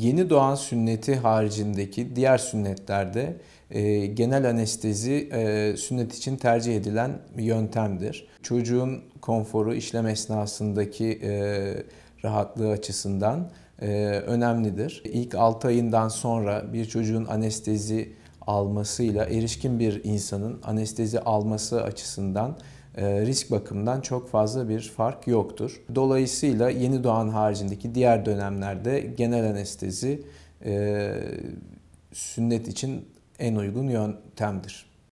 Yeni doğan sünneti haricindeki diğer sünnetlerde e, genel anestezi e, sünnet için tercih edilen yöntemdir. Çocuğun konforu işlem esnasındaki e, rahatlığı açısından e, önemlidir. İlk 6 ayından sonra bir çocuğun anestezi almasıyla erişkin bir insanın anestezi alması açısından e, risk bakımından çok fazla bir fark yoktur. Dolayısıyla yeni doğan haricindeki diğer dönemlerde genel anestezi e, sünnet için en uygun yöntemdir.